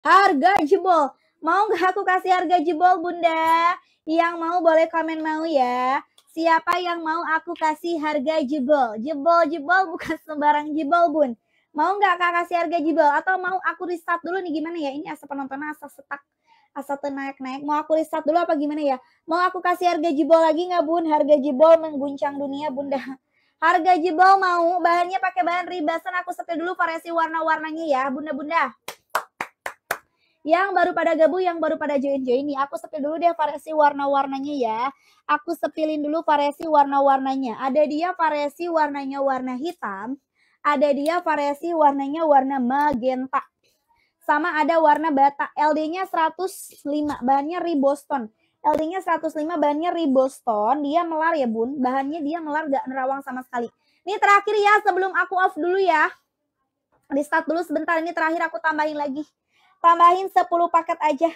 Harga jebol. Mau nggak aku kasih harga jebol, Bunda? Yang mau boleh komen mau ya. Siapa yang mau aku kasih harga jebol? Jebol-jebol bukan sembarang jebol, Bun. Mau nggak kak kasih harga jebol? Atau mau aku restart dulu nih gimana ya? Ini asap penontonnya asap setak. Asal naik-naik. Mau aku restart dulu apa gimana ya? Mau aku kasih harga jebol lagi nggak, Bun? Harga jebol mengguncang dunia, Bunda. Harga jebol mau, bahannya pakai bahan ribasan, aku setel dulu variasi warna-warnanya ya, bunda-bunda. Yang baru pada gabung, yang baru pada join-join ini aku sepil dulu deh variasi warna-warnanya ya. Aku sepilin dulu variasi warna-warnanya. Ada dia variasi warnanya warna hitam, ada dia variasi warnanya warna magenta. Sama ada warna bata, LD-nya 105, bahannya riboston. LD-nya 105, bahannya riboston, dia melar ya bun, bahannya dia melar gak nerawang sama sekali. Ini terakhir ya, sebelum aku off dulu ya. Di start dulu sebentar, ini terakhir aku tambahin lagi. Tambahin 10 paket aja.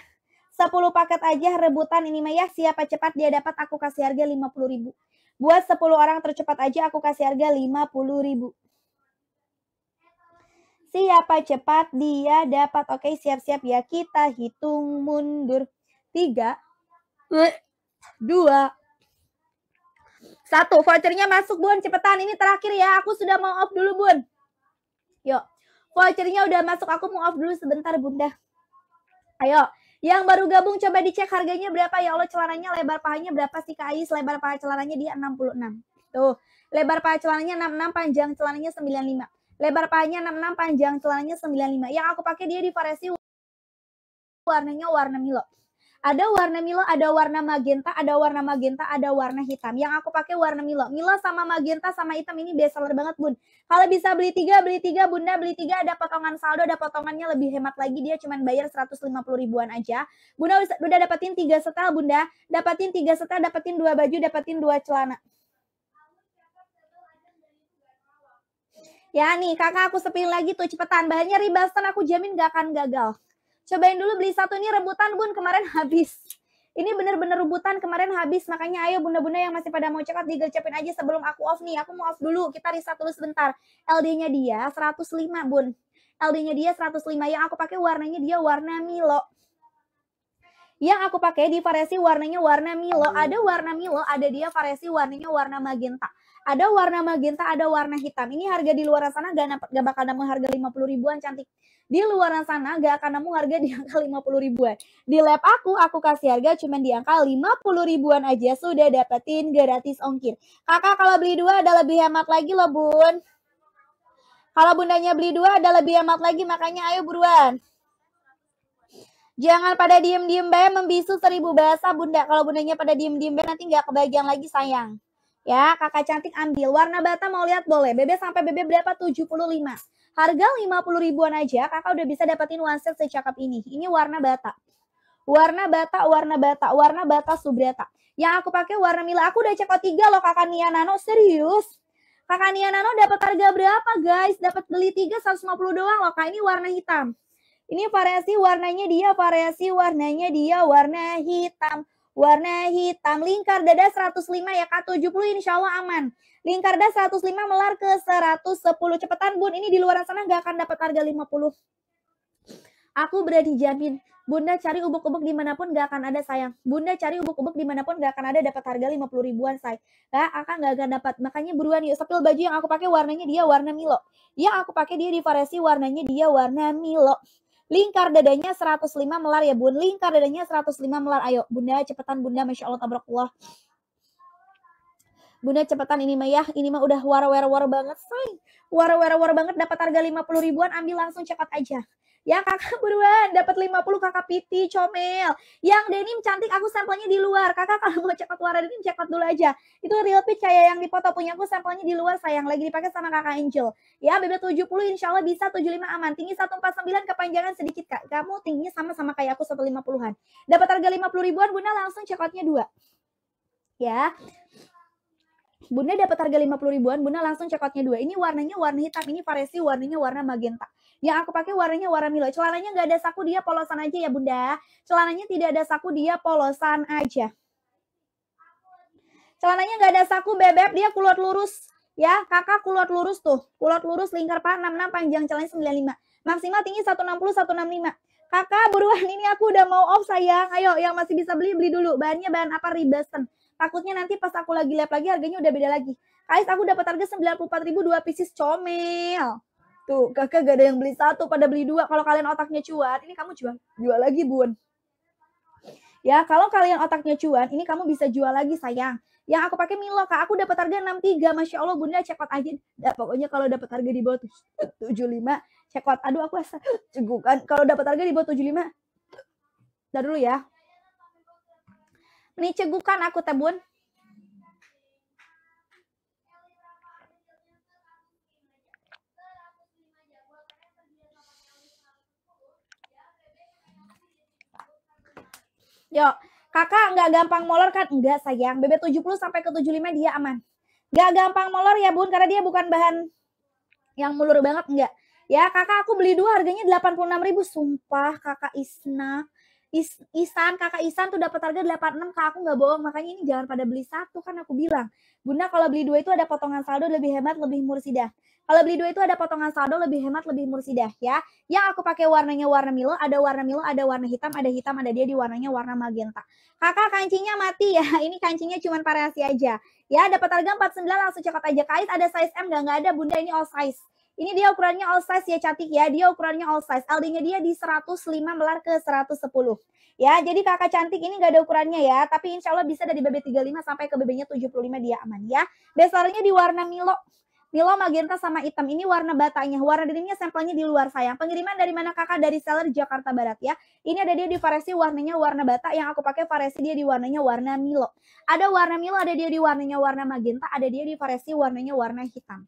10 paket aja rebutan ini mah ya siapa cepat dia dapat aku kasih harga 50 ribu. Buat 10 orang tercepat aja aku kasih harga 50 ribu. Siapa cepat dia dapat. Oke siap-siap ya kita hitung mundur. 3, 2, satu vouchernya masuk bun cepetan ini terakhir ya aku sudah mau off dulu bun yuk Vouchernya udah masuk, aku mau off dulu sebentar bunda. Ayo, yang baru gabung coba dicek harganya berapa ya Allah celananya lebar pahanya berapa sih Kak Ais? Lebar paha celananya dia 66. Tuh, lebar paha celananya 66, panjang celananya 95. Lebar pahanya 66, panjang celananya 95. Yang aku pakai dia di variasi warnanya warna Milo. Ada warna Milo, ada warna magenta, ada warna magenta, ada warna hitam. Yang aku pakai warna Milo. Milo sama magenta sama hitam ini bestseller banget, Bun. Kalau bisa beli tiga, beli tiga, Bunda beli tiga. Ada potongan saldo, ada potongannya lebih hemat lagi. Dia cuma bayar 150 ribuan aja. Bunda udah dapetin tiga setel, Bunda. Dapetin tiga setel, dapetin dua baju, dapetin dua celana. Ya nih kakak aku sepilin lagi tuh cepetan. Bahannya ribasan aku jamin gak akan gagal. Cobain dulu beli satu ini rebutan bun kemarin habis. Ini bener-bener rebutan kemarin habis. Makanya ayo bunda-bunda yang masih pada mau check out digercepin aja sebelum aku off nih. Aku mau off dulu. Kita riset dulu sebentar. LD-nya dia 105 bun. LD-nya dia 105. Yang aku pakai warnanya dia warna Milo. Yang aku pakai di variasi warnanya warna Milo. Ada warna Milo, ada dia variasi warnanya warna magenta ada warna magenta, ada warna hitam. Ini harga di luar sana gak, gak bakal nemu harga 50 ribuan cantik. Di luar sana gak akan nemu harga di angka 50 ribuan. Di lab aku, aku kasih harga cuman di angka 50 ribuan aja sudah dapetin gratis ongkir. Kakak kalau beli dua ada lebih hemat lagi loh bun. Kalau bundanya beli dua ada lebih hemat lagi makanya ayo buruan. Jangan pada diem-diem bae membisu seribu bahasa bunda. Kalau bundanya pada diem-diem bae nanti gak kebagian lagi sayang. Ya kakak cantik ambil. Warna bata mau lihat boleh. Bebe sampai bebe berapa? 75. Harga 50 ribuan aja, kakak udah bisa dapetin one set secakap ini. Ini warna bata. Warna bata, warna bata, warna bata subreta. Yang aku pakai warna mila. Aku udah cekot out 3 loh kakak Nia Nano, serius. Kakak Nia Nano dapat harga berapa guys? Dapat beli 3 150 doang loh kak. Ini warna hitam. Ini variasi warnanya dia, variasi warnanya dia, warna hitam. Warna hitam, lingkar dada 105 ya kak, 70 insya Allah aman. Lingkarda 105 melar ke 110. Cepetan Bun, ini di luar sana nggak akan dapat harga 50. Aku berani jamin, Bunda cari ubuk-ubuk dimanapun gak akan ada sayang. Bunda cari ubuk-ubuk dimanapun gak akan ada dapat harga 50 ribuan say. Gak akan gak akan dapat. Makanya buruan yuk. Sepil baju yang aku pakai warnanya dia warna Milo. Yang aku pakai dia di variasi warnanya dia warna Milo. Lingkar dadanya 105 melar ya bun. Lingkar dadanya 105 melar. Ayo bunda cepetan bunda. Masya Allah allah. Bunda cepetan ini mah ya, ini mah udah war-war-war banget, say. War-war-war banget dapat harga 50 ribuan, ambil langsung cepat aja. Ya kakak buruan, dapat 50 kakak piti, comel. Yang denim cantik aku sampelnya di luar. Kakak kalau mau cepat warna denim cepat dulu aja. Itu real pitch kayak yang dipoto punya aku sampelnya di luar sayang. Lagi dipakai sama kakak Angel. Ya BB 70 insya Allah bisa 75 aman. Tinggi 149 kepanjangan sedikit kak. Kamu tingginya sama-sama kayak aku 150-an. Dapat harga 50 ribuan, Bunda langsung check dua. Ya. Bunda dapat harga 50 ribuan, Bunda langsung cekotnya dua. Ini warnanya warna hitam, ini variasi warnanya warna magenta. Yang aku pakai warnanya warna Milo. Celananya nggak ada saku, dia polosan aja ya Bunda. Celananya tidak ada saku, dia polosan aja. Celananya nggak ada saku, bebek, dia kulot lurus. Ya, kakak kulot lurus tuh. Kulot lurus, lingkar paha 66, panjang celananya 95. Maksimal tinggi 160, 165. Kakak, buruan ini aku udah mau off sayang. Ayo, yang masih bisa beli, beli dulu. Bahannya bahan apa? Ribasen. Takutnya nanti pas aku lagi lihat lagi harganya udah beda lagi. Guys, aku dapat harga 94.000 dua pieces comel. Tuh, kakak gak ada yang beli satu, pada beli dua. Kalau kalian otaknya cuan, ini kamu jual, jual lagi, Bun. Ya, kalau kalian otaknya cuan, ini kamu bisa jual lagi, sayang. Yang aku pakai Milo, Kak. Aku dapat harga 63. Masya Allah, Bunda, cekot aja. Nah, pokoknya kalau dapat harga di bawah 75, check out. Aduh, aku asa cegukan. Kalau dapat harga di bawah 75, dah dulu ya. Ini cegukan aku teh bun Yo, kakak nggak gampang molor kan? Enggak sayang, BB 70 sampai ke 75 dia aman. Nggak gampang molor ya bun, karena dia bukan bahan yang mulur banget, enggak. Ya kakak aku beli dua harganya 86 ribu, sumpah kakak Isna. Is, Isan, kakak Isan tuh dapat harga 86, kak aku nggak bohong, makanya ini jangan pada beli satu kan aku bilang. Bunda kalau beli dua itu ada potongan saldo lebih hemat, lebih mursidah. Kalau beli dua itu ada potongan saldo lebih hemat, lebih mursidah ya. Yang aku pakai warnanya warna Milo, ada warna Milo, ada warna hitam, ada hitam, ada dia di warnanya warna magenta. Kakak kancingnya mati ya, ini kancingnya cuma variasi aja. Ya, dapat harga 49 langsung cekot aja. kait ada size M nggak? Nggak ada, Bunda ini all size. Ini dia ukurannya all size ya cantik ya. Dia ukurannya all size. LD-nya dia di 105 melar ke 110. Ya, jadi kakak cantik ini nggak ada ukurannya ya. Tapi insya Allah bisa dari BB35 sampai ke BB-nya 75 dia aman ya. Besarnya di warna Milo. Milo magenta sama hitam ini warna batanya, warna denimnya sampelnya di luar sayang. Pengiriman dari mana kakak dari seller Jakarta Barat ya. Ini ada dia di variasi warnanya warna bata yang aku pakai variasi dia di warnanya warna Milo. Ada warna Milo, ada dia di warnanya warna magenta, ada dia di variasi warnanya warna hitam.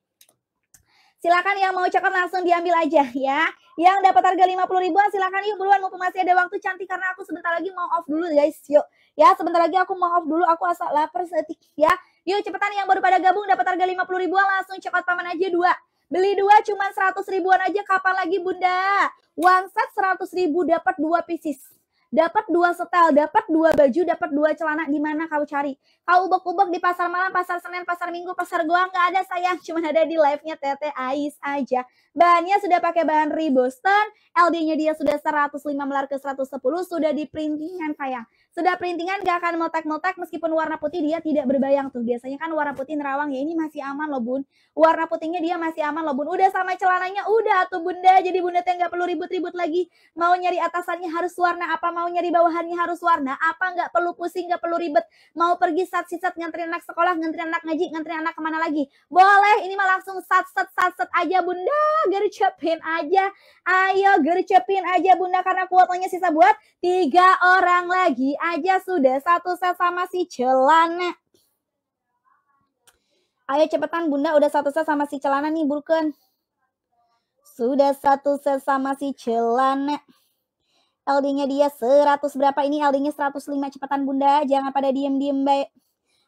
Silakan yang mau coklat langsung diambil aja ya. Yang dapat harga puluh ribuan silakan yuk buruan mumpung masih ada waktu cantik karena aku sebentar lagi mau off dulu guys. Yuk. Ya, sebentar lagi aku mau off dulu, aku asal lapar setik ya. Yuk cepetan yang baru pada gabung dapat harga puluh ribuan langsung coklat paman aja dua. Beli dua cuman seratus ribuan aja kapan lagi Bunda? One set 100 ribu dapat dua pieces dapat dua setel, dapat dua baju, dapat dua celana di mana kau cari. Kau ubek-ubek di pasar malam, pasar Senin, pasar Minggu, pasar Goang nggak ada sayang, cuma ada di live-nya Tete Ais aja. Bahannya sudah pakai bahan Riboston, LD-nya dia sudah 105 melar ke 110, sudah di printingan sayang. Sudah perintingan gak akan meletak meletak meskipun warna putih dia tidak berbayang tuh. Biasanya kan warna putih nerawang ya ini masih aman loh bun. Warna putihnya dia masih aman loh bun. Udah sama celananya udah tuh bunda. Jadi bunda teh gak perlu ribut-ribut lagi. Mau nyari atasannya harus warna apa? Mau nyari bawahannya harus warna apa? gak perlu pusing, gak perlu ribet. Mau pergi sat sisat nganterin anak sekolah, nganterin anak ngaji, nganterin anak kemana lagi? Boleh ini mah langsung sat sat sat sat aja bunda. Gercepin aja. Ayo gercepin aja bunda karena kuotanya sisa buat tiga orang lagi aja sudah satu set sama si celana. Ayo cepetan bunda udah satu set sama si celana nih Burken. Sudah satu set sama si celana. ld dia 100 berapa ini LD-nya 105 cepetan bunda jangan pada diem-diem baik.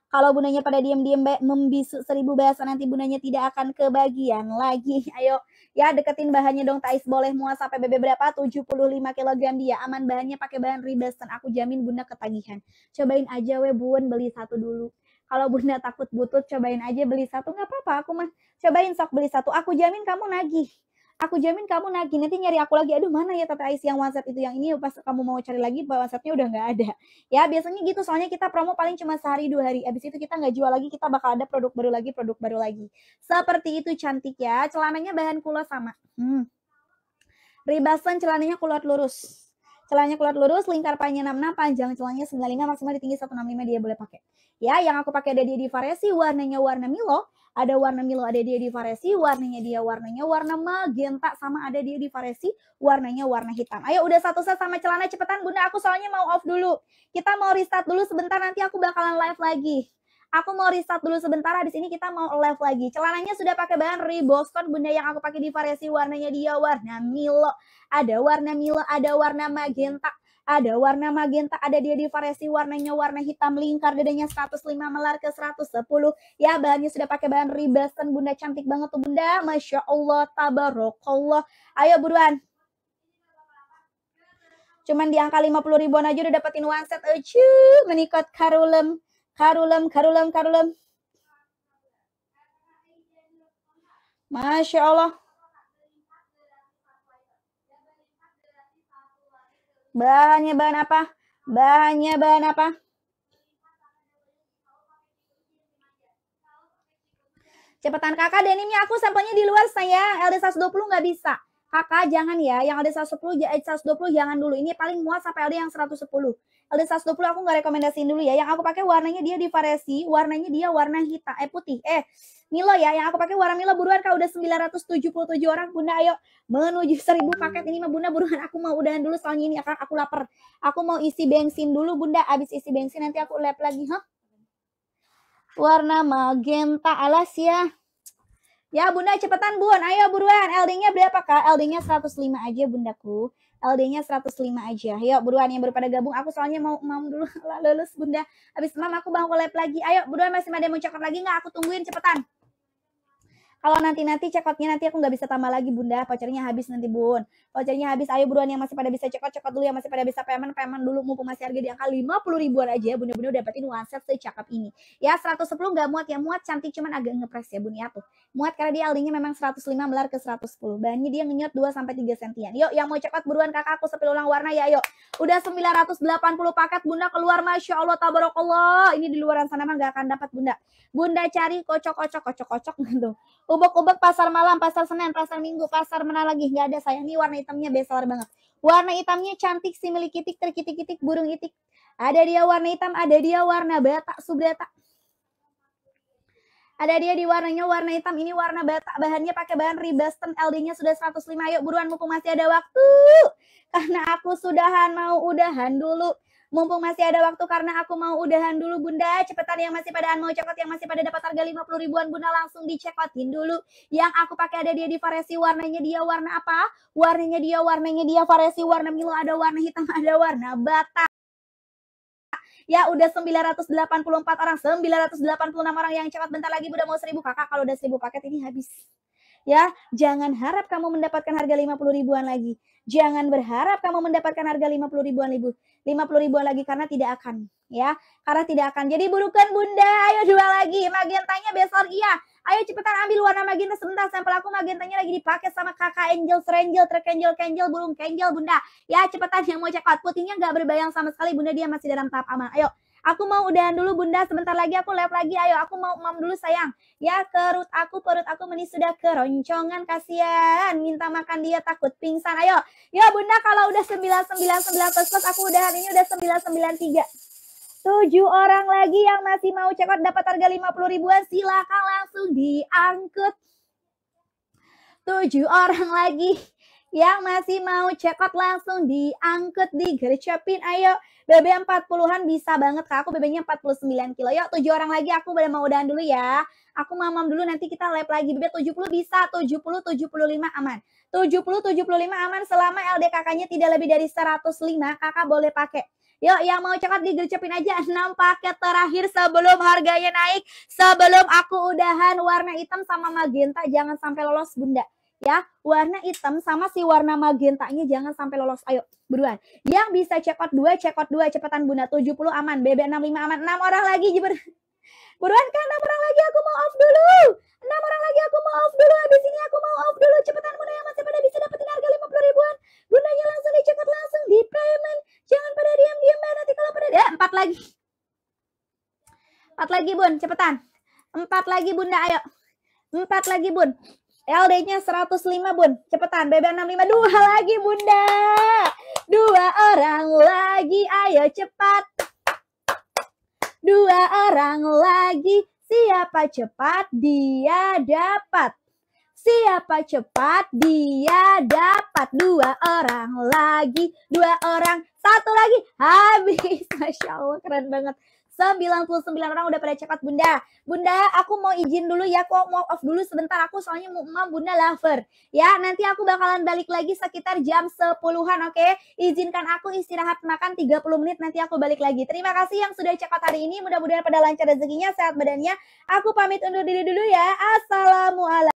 Kalau bundanya pada diam-diam membisu seribu bahasa nanti bundanya tidak akan kebagian lagi. Ayo ya deketin bahannya dong Tais boleh muat sampai BB berapa? 75 kg dia. Aman bahannya pakai bahan ribesen. Aku jamin bunda ketagihan. Cobain aja we bun beli satu dulu. Kalau bunda takut butut cobain aja beli satu nggak apa-apa. Aku mah cobain sok beli satu. Aku jamin kamu nagih aku jamin kamu nagih nanti nyari aku lagi aduh mana ya tante IC yang WhatsApp itu yang ini ya pas kamu mau cari lagi WhatsAppnya udah nggak ada ya biasanya gitu soalnya kita promo paling cuma sehari dua hari abis itu kita nggak jual lagi kita bakal ada produk baru lagi produk baru lagi seperti itu cantik ya celananya bahan kulo sama hmm. ribasan celananya kulot lurus celananya kulot lurus, lingkar panjangnya 66, panjang celananya 95, maksimal di tinggi 165 dia boleh pakai. Ya, yang aku pakai ada di variasi warnanya warna Milo, ada warna Milo ada dia di Varesi, warnanya dia warnanya warna magenta sama ada dia di Varesi, warnanya warna hitam. Ayo udah satu set sama celana cepetan Bunda aku soalnya mau off dulu. Kita mau restart dulu sebentar nanti aku bakalan live lagi. Aku mau restart dulu sebentar, habis ini kita mau live lagi. Celananya sudah pakai bahan Riboston, bunda yang aku pakai di variasi warnanya dia warna Milo. Ada warna Milo, ada warna magenta, ada warna magenta, ada dia di variasi warnanya warna hitam lingkar, dadanya 105 melar ke 110. Ya, bahannya sudah pakai bahan ribasan, Bunda cantik banget tuh Bunda. Masya Allah, tabarokallah. Ayo buruan, cuman di angka 50 ribuan aja udah dapetin one set ucu menikot karulem karulem karulem karulem Masya Allah Bahannya bahan apa? Bahannya bahan apa? Cepetan kakak denimnya aku sampelnya di luar saya. LD 120 nggak bisa kakak jangan ya yang ada 110 120 eh, jangan dulu ini paling muat sampai ada yang 110 ada 120 aku nggak rekomendasiin dulu ya yang aku pakai warnanya dia di variasi warnanya dia warna hitam eh putih eh Milo ya yang aku pakai warna Milo buruan kak udah 977 orang bunda ayo menuju 1000 hmm. paket ini mah bunda buruan aku mau udahan dulu soalnya ini ya, akan aku lapar aku mau isi bensin dulu bunda abis isi bensin nanti aku lap lagi huh? warna magenta alas ya Ya bunda cepetan bun, ayo buruan. LD-nya berapa kak? LD-nya 105 aja bundaku. LD-nya 105 aja. Ayo buruan yang baru pada gabung. Aku soalnya mau mam dulu lulus bunda. Habis mam aku bangun lab lagi. Ayo buruan masih ada yang mau cakap lagi nggak? Aku tungguin cepetan. Kalau nanti-nanti cekotnya nanti aku nggak bisa tambah lagi bunda, vouchernya habis nanti bun. Vouchernya habis, ayo buruan yang masih pada bisa cekot, cekot dulu yang masih pada bisa payment, payment dulu mumpung masih harga di angka lima puluh ribuan aja ya bunda-bunda dapetin one set secakap ini. Ya 110 nggak muat ya, muat cantik cuman agak ngepres ya bun ya tuh. Muat karena dia aldingnya memang 105 melar ke 110. Bahannya dia ngenyot 2 sampai 3 sentian. Yuk yang mau cekot buruan kakak aku sepil ulang warna ya yuk. Udah 980 paket bunda keluar Masya Allah tabarakallah. Ini di luaran sana mah nggak akan dapat bunda. Bunda cari kocok-kocok kocok-kocok gitu. Ubek-ubek pasar malam, pasar Senin, pasar Minggu, pasar mana lagi? Nggak ada Sayang Ini warna hitamnya besar banget. Warna hitamnya cantik, simili kitik, terkitik-kitik, burung itik. Ada dia warna hitam, ada dia warna batak, subrata. Ada dia di warnanya warna hitam, ini warna batak. Bahannya pakai bahan Ribasten, LD-nya sudah 105. Yuk buruan mumpung masih ada waktu. Karena aku sudahan, mau udahan dulu. Mumpung masih ada waktu karena aku mau udahan dulu Bunda. Cepetan yang masih padaan mau cekot yang masih pada dapat harga 50 ribuan Bunda langsung dicekotin dulu. Yang aku pakai ada dia di Faresi, warnanya dia warna apa? Warnanya dia, warnanya dia variasi warna Milo ada warna hitam, ada warna bata ya udah 984 orang 986 orang yang cepat bentar lagi udah mau 1000 kakak kalau udah 1000 paket ini habis ya. Jangan harap kamu mendapatkan harga 50 ribuan lagi. Jangan berharap kamu mendapatkan harga 50 ribuan ribu. 50 ribuan lagi karena tidak akan ya. Karena tidak akan. Jadi burukan Bunda, ayo jual lagi. Magentanya besok iya. Ayo cepetan ambil warna magenta sebentar sampel aku magentanya lagi dipakai sama kakak Angel, Serangel, Terkengel, Kenjel Burung Kenjel Bunda. Ya cepetan yang mau cekot out. Putihnya nggak berbayang sama sekali Bunda dia masih dalam tahap aman. Ayo Aku mau udahan dulu bunda, sebentar lagi aku live lagi. Ayo aku mau mam dulu sayang. Ya kerut aku, perut aku meni sudah keroncongan. Kasihan, minta makan dia takut pingsan. Ayo, ya bunda kalau udah 999 plus plus aku udahan ini udah 993. 7 orang lagi yang masih mau cekot dapat harga 50 ribuan silahkan langsung diangkut. 7 orang lagi yang masih mau check out langsung diangkut, gercepin, ayo. BB 40-an bisa banget Kak, aku BB-nya 49 kilo. Yuk, tujuh orang lagi aku udah mau udahan dulu ya. Aku mamam dulu nanti kita live lagi. BB 70 bisa, 70 75 aman. 70 75 aman selama LDKK-nya tidak lebih dari 105, Kakak boleh pakai. Yuk yang mau cekot digercepin aja 6 paket terakhir sebelum harganya naik Sebelum aku udahan warna hitam sama magenta Jangan sampai lolos bunda ya. Warna hitam sama si warna magentanya jangan sampai lolos. Ayo, buruan. Yang bisa check out 2, check out 2 cepetan Bunda. 70 aman, BB65 aman. 6 orang lagi jiber Buruan kan 6 orang lagi aku mau off dulu. 6 orang lagi aku mau off dulu. Habis ini aku mau off dulu. Cepetan Bunda yang masih pada bisa dapetin harga 50 ribuan. Bundanya langsung di check out langsung di payment. Jangan pada diam-diam nanti kalau pada ya, eh, 4 lagi. 4 lagi Bun, cepetan. 4 lagi Bunda ayo. 4 lagi Bun. LD-nya 105, Bun. Cepetan, BB65. Dua lagi, Bunda. Dua orang lagi, ayo cepat. Dua orang lagi, siapa cepat dia dapat. Siapa cepat dia dapat. Dua orang lagi, dua orang, satu lagi, habis. Masya Allah, keren banget. 99 orang udah pada cepat Bunda. Bunda, aku mau izin dulu ya, aku mau off dulu sebentar. Aku soalnya mau mama Bunda lover. Ya, nanti aku bakalan balik lagi sekitar jam 10-an, oke? Okay? Izinkan aku istirahat makan 30 menit, nanti aku balik lagi. Terima kasih yang sudah cepat hari ini. Mudah-mudahan pada lancar rezekinya, sehat badannya. Aku pamit undur diri dulu ya. Assalamualaikum.